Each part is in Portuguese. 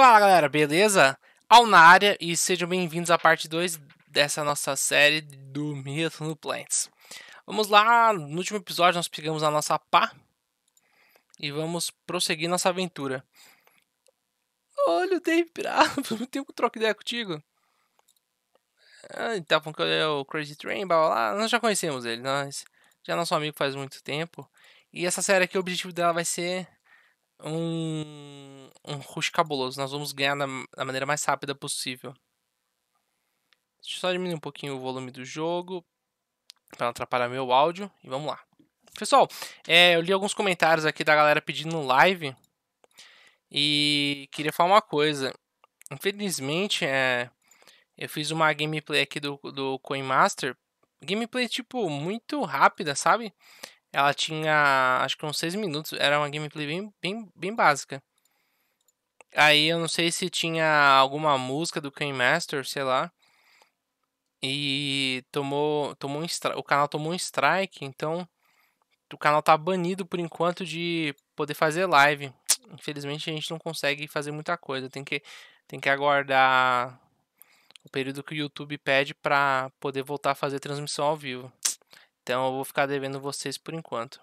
Fala galera, beleza? Ao na área e sejam bem-vindos à parte 2 dessa nossa série do Mito no Plants. Vamos lá, no último episódio nós pegamos a nossa pá e vamos prosseguir nossa aventura. Olha o Dave Pirado, não tenho que trocar ideia contigo. Ah, ele tá que é o Crazy Train, blá, blá, Nós já conhecemos ele, nós já é nosso amigo faz muito tempo. E essa série aqui, o objetivo dela vai ser um, um rush cabuloso. Nós vamos ganhar da, maneira mais rápida possível. Deixa eu só diminuir um pouquinho o volume do jogo para não atrapalhar meu áudio e vamos lá. Pessoal, é, eu li alguns comentários aqui da galera pedindo live e queria falar uma coisa. Infelizmente, é, eu fiz uma gameplay aqui do, do Coin Master, gameplay tipo muito rápida, sabe? Ela tinha, acho que uns 6 minutos, era uma gameplay bem, bem, bem básica. Aí eu não sei se tinha alguma música do Ken Master, sei lá. E tomou, tomou um, o canal tomou um strike, então o canal tá banido por enquanto de poder fazer live. Infelizmente a gente não consegue fazer muita coisa, tem que tem que aguardar o período que o YouTube pede para poder voltar a fazer transmissão ao vivo. Então eu vou ficar devendo vocês por enquanto.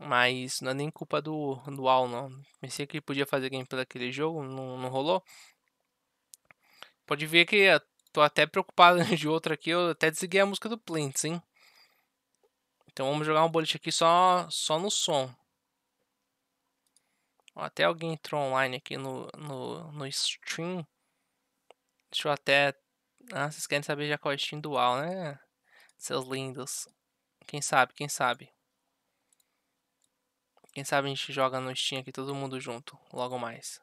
Mas não é nem culpa do, do Al não. Pensei que podia fazer gameplay daquele jogo, não, não rolou. Pode ver que eu tô até preocupado de outro aqui. Eu até desliguei a música do Plint, hein? Então vamos jogar um boliche aqui só, só no som. Até alguém entrou online aqui no, no, no stream. Deixa eu até. Ah, vocês querem saber já qual é o stream do Al né? seus lindos. Quem sabe, quem sabe. Quem sabe a gente joga no Steam aqui todo mundo junto, logo mais.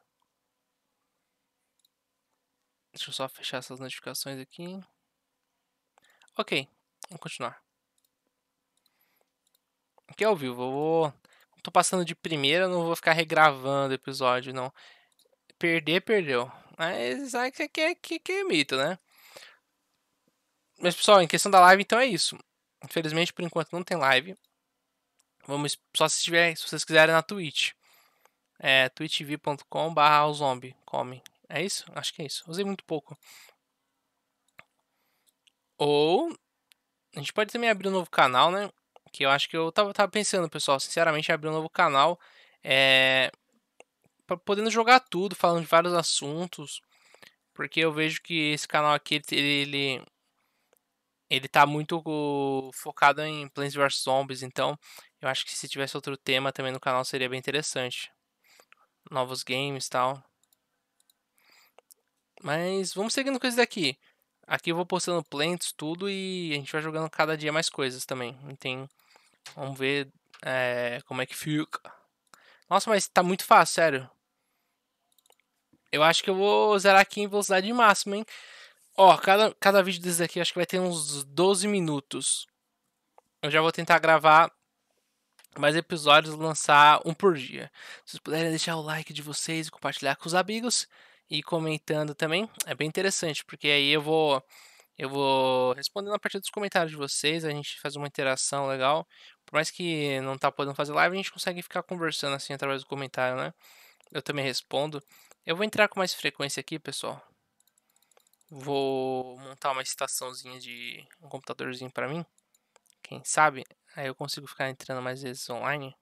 Deixa eu só fechar essas notificações aqui. Ok, vamos continuar. Aqui é ao vivo, eu vou... Tô passando de primeira, não vou ficar regravando o episódio, não. Perder, perdeu. Mas é que é, que, que é mito, né? Mas, pessoal, em questão da live, então é isso. Infelizmente, por enquanto, não tem live. Vamos só se, tiver, se vocês quiserem na Twitch. É twitch.com.br barra Come. É isso? Acho que é isso. Usei muito pouco. Ou a gente pode também abrir um novo canal, né? Que eu acho que eu tava, tava pensando, pessoal, sinceramente, abrir um novo canal. É. Podendo jogar tudo, falando de vários assuntos. Porque eu vejo que esse canal aqui, ele, ele ele tá muito focado em Plants vs Zombies, então eu acho que se tivesse outro tema também no canal seria bem interessante. Novos games e tal. Mas vamos seguindo com isso daqui. Aqui eu vou postando plants, tudo, e a gente vai jogando cada dia mais coisas também. tem... Então, vamos ver é, como é que fica. Nossa, mas tá muito fácil, sério. Eu acho que eu vou zerar aqui em velocidade máxima, hein? Ó, cada, cada vídeo desse aqui acho que vai ter uns 12 minutos. Eu já vou tentar gravar mais episódios, lançar um por dia. Se vocês puderem deixar o like de vocês e compartilhar com os amigos e comentando também, é bem interessante, porque aí eu vou eu vou respondendo a partir dos comentários de vocês, a gente faz uma interação legal. Por mais que não tá podendo fazer live, a gente consegue ficar conversando assim através do comentário, né? Eu também respondo. Eu vou entrar com mais frequência aqui, pessoal. Vou montar uma estaçãozinha de um computadorzinho para mim. Quem sabe? Aí eu consigo ficar entrando mais vezes online.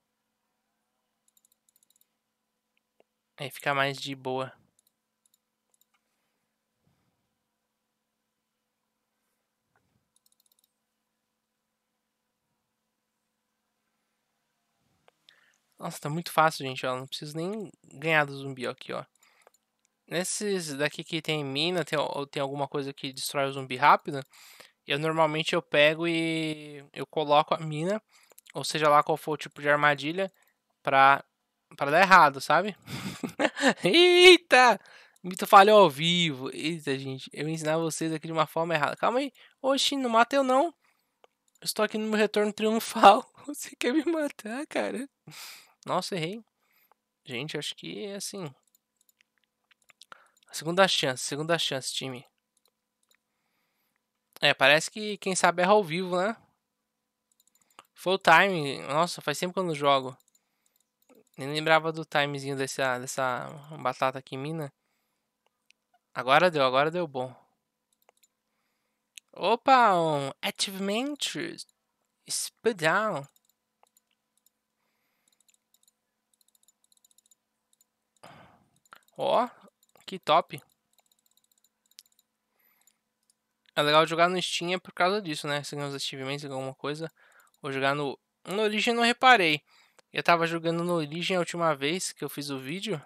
Aí fica mais de boa. Nossa, tá muito fácil, gente, ó. Não preciso nem ganhar do zumbi ó, aqui, ó nesses daqui que tem mina, tem, tem alguma coisa que destrói o zumbi rápido, eu normalmente eu pego e eu coloco a mina, ou seja lá qual for o tipo de armadilha, pra, pra dar errado, sabe? Eita! Mito falhou ao vivo. Eita, gente, eu vou ensinar vocês aqui de uma forma errada. Calma aí. Oxi, não mata eu não. Eu estou aqui no meu retorno triunfal. Você quer me matar, cara? Nossa, errei. Gente, acho que é assim. Segunda chance, segunda chance, time. É, parece que quem sabe erra ao vivo, né? Foi o time. Nossa, faz tempo que eu não jogo. Nem lembrava do timezinho dessa, dessa batata aqui em mina. Agora deu, agora deu bom. Opa, um achievement speed down. Ó, top. É legal jogar no Steam é por causa disso, né? Se ganhar os achievements, alguma coisa. Ou jogar no... No Origin eu não reparei. Eu tava jogando no Origin a última vez que eu fiz o vídeo.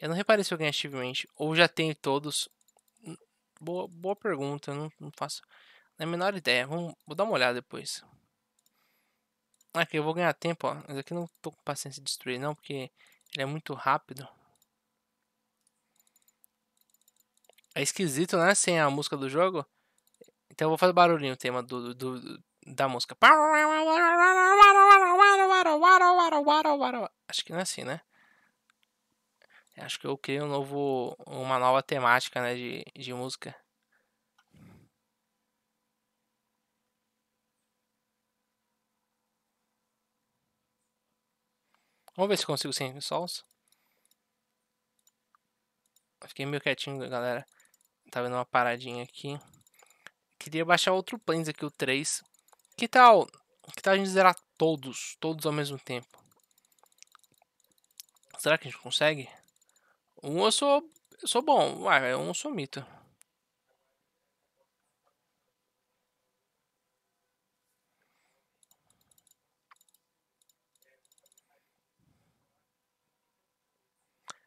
Eu não reparei se eu ganhei achievement. Ou já tenho todos. Boa, boa pergunta, não, não faço a menor ideia. Vamos, vou dar uma olhada depois. Aqui, eu vou ganhar tempo, ó. Mas aqui não tô com paciência de destruir, não, porque ele é muito rápido. É esquisito, né? Sem a música do jogo. Então eu vou fazer barulhinho o tema do, do, do, da música. Acho que não é assim, né? Acho que eu criei um novo, uma nova temática, né, de, de música. Vamos ver se consigo sem sols. Fiquei meio quietinho, galera. Tá vendo uma paradinha aqui. Queria baixar outro Planes aqui, o 3. Que tal, que tal a gente zerar todos, todos ao mesmo tempo? Será que a gente consegue? Um eu sou, eu sou bom, uai, um não sou mito.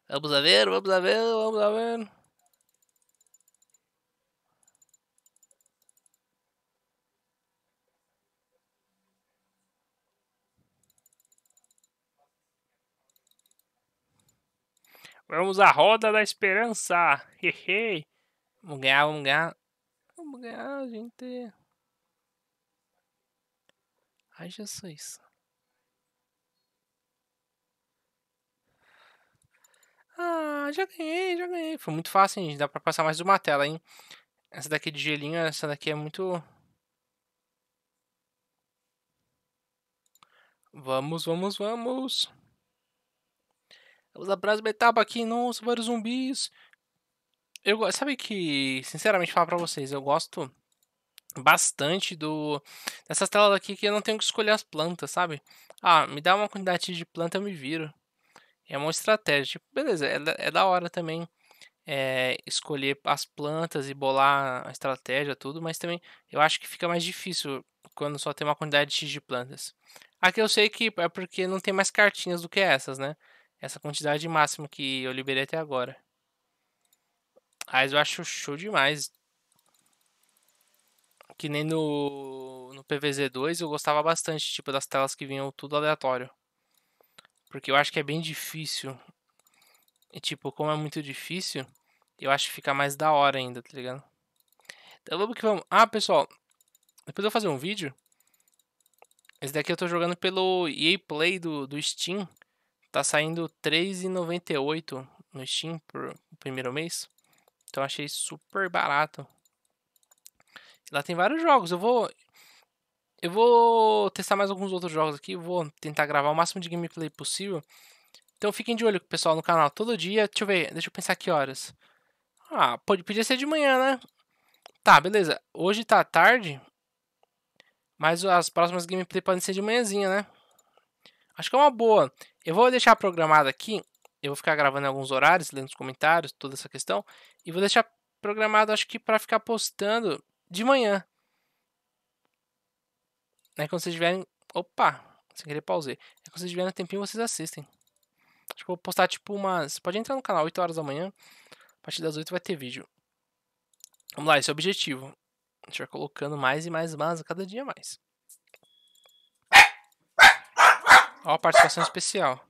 Vamos a ver, vamos a ver, vamos a ver. Vamos à roda da esperança. Hehe. Vamos ganhar, vamos ganhar. Vamos ganhar, gente. Ai, Jesus. Ah, já ganhei, já ganhei. Foi muito fácil, hein? Dá pra passar mais uma tela, hein? Essa daqui de gelinho, essa daqui é muito... Vamos, vamos, vamos! Vamos à próxima etapa aqui, nossa, vários zumbis. Eu sabe que, sinceramente, falar pra vocês, eu gosto bastante do dessas telas aqui que eu não tenho que escolher as plantas, sabe? Ah, me dá uma quantidade de planta, eu me viro. É uma estratégia. Tipo, beleza, é, é da hora também é, escolher as plantas e bolar a estratégia, tudo, mas também eu acho que fica mais difícil quando só tem uma quantidade X de plantas. Aqui eu sei que é porque não tem mais cartinhas do que essas, né? Essa quantidade máxima que eu liberei até agora. Mas eu acho show demais. Que nem no, no PVZ2 eu gostava bastante, tipo, das telas que vinham tudo aleatório. Porque eu acho que é bem difícil. E tipo, como é muito difícil, eu acho que fica mais da hora ainda, tá ligado? Então vamos que vamos. Ah, pessoal, depois eu vou fazer um vídeo. Esse daqui eu tô jogando pelo EA Play do, do Steam. Tá saindo R$3,98 no Steam por primeiro mês. Então achei super barato. Lá tem vários jogos. Eu vou. Eu vou testar mais alguns outros jogos aqui. Vou tentar gravar o máximo de gameplay possível. Então fiquem de olho, pessoal, no canal. Todo dia. Deixa eu ver. Deixa eu pensar que horas. Ah, pode, podia ser de manhã, né? Tá, beleza. Hoje tá tarde. Mas as próximas gameplay podem ser de manhãzinha, né? Acho que é uma boa. Eu vou deixar programado aqui, eu vou ficar gravando alguns horários, lendo os comentários, toda essa questão, e vou deixar programado, acho que, para ficar postando de manhã. É quando vocês tiverem. Opa! Sem querer pausei. É quando vocês tiverem um tempinho, vocês assistem. Acho que eu vou postar tipo umas. Pode entrar no canal, 8 horas da manhã. A partir das 8 vai ter vídeo. Vamos lá, esse é o objetivo. A gente vai colocando mais e mais mas, cada dia mais. Ó, participação especial.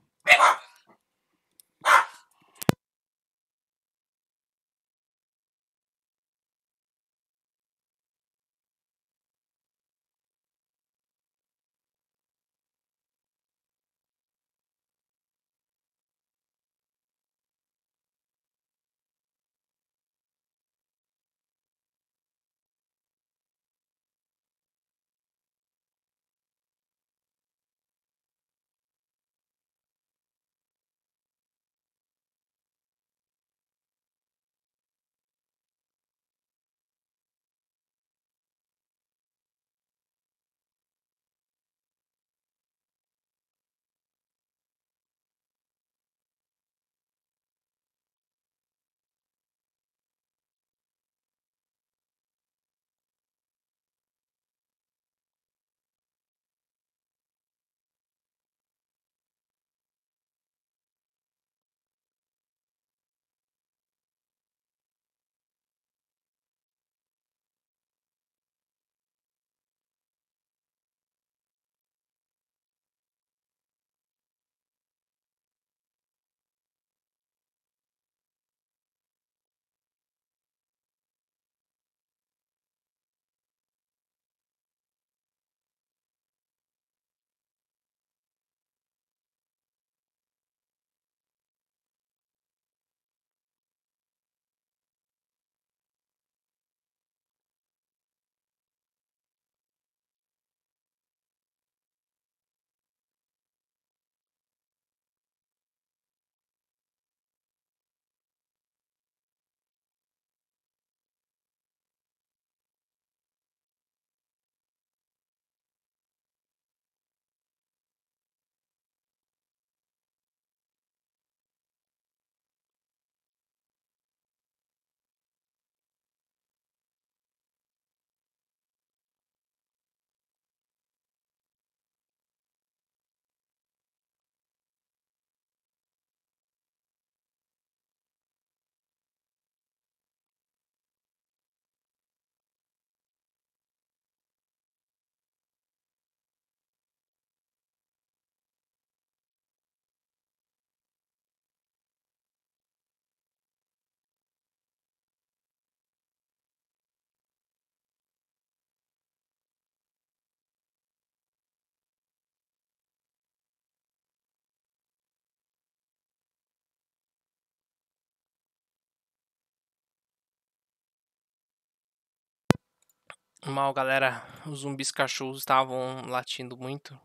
mal, galera, os zumbis cachorros estavam latindo muito.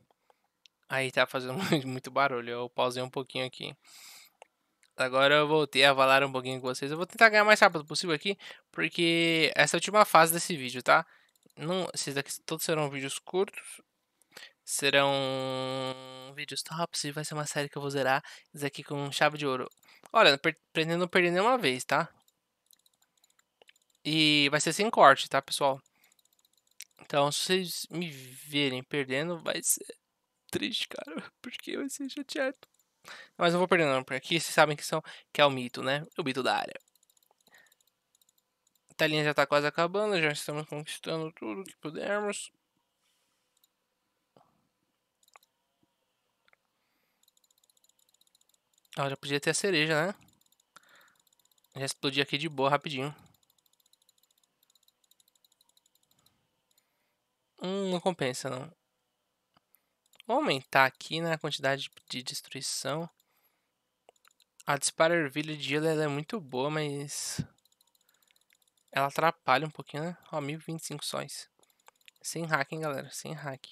Aí tá fazendo muito barulho. Eu pausei um pouquinho aqui. Agora eu voltei a falar um pouquinho com vocês. Eu vou tentar ganhar mais rápido possível aqui, porque essa é a última fase desse vídeo, tá? Não, esses daqui todos serão vídeos curtos. Serão vídeos tops e vai ser uma série que eu vou zerar isso aqui com chave de ouro. Olha, aprendendo, não perder nenhuma vez, tá? E vai ser sem corte, tá, pessoal? Então, se vocês me verem perdendo, vai ser triste, cara, porque vai ser chateado. Mas não vou perdendo não, porque aqui vocês sabem que, são, que é o mito, né? O mito da área. A telinha já tá quase acabando, já estamos conquistando tudo que pudermos. Ah, já podia ter a cereja, né? Já explodi aqui de boa rapidinho. Hum, não compensa não. Vou aumentar aqui na né, quantidade de destruição. A Disparer Village ela, ela é muito boa, mas... Ela atrapalha um pouquinho, né? Ó, 1025 sóis. Sem hack, hein, galera? Sem hack.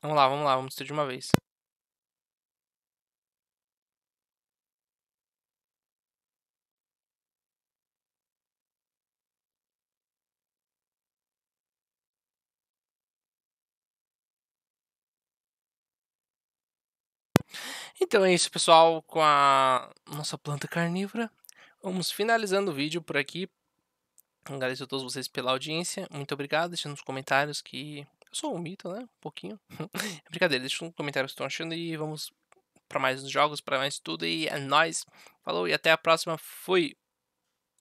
Vamos lá, vamos lá. Vamos destruir de uma vez. Então é isso, pessoal, com a nossa planta carnívora. Vamos finalizando o vídeo por aqui. Agradeço a todos vocês pela audiência. Muito obrigado. Deixa nos comentários que. Eu sou um mito, né? Um pouquinho. brincadeira, deixa nos comentários o que estão achando e vamos para mais jogos, para mais tudo. E é nóis. Falou e até a próxima. Fui!